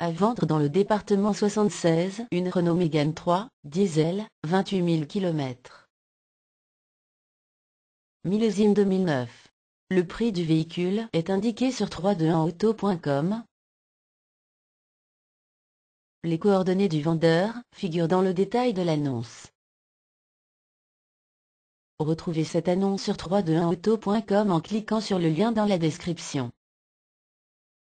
À vendre dans le département 76 une Renault Mégane 3, diesel, 28 000 km. Millésime 2009. Le prix du véhicule est indiqué sur 321auto.com. Les coordonnées du vendeur figurent dans le détail de l'annonce. Retrouvez cette annonce sur 321auto.com en cliquant sur le lien dans la description.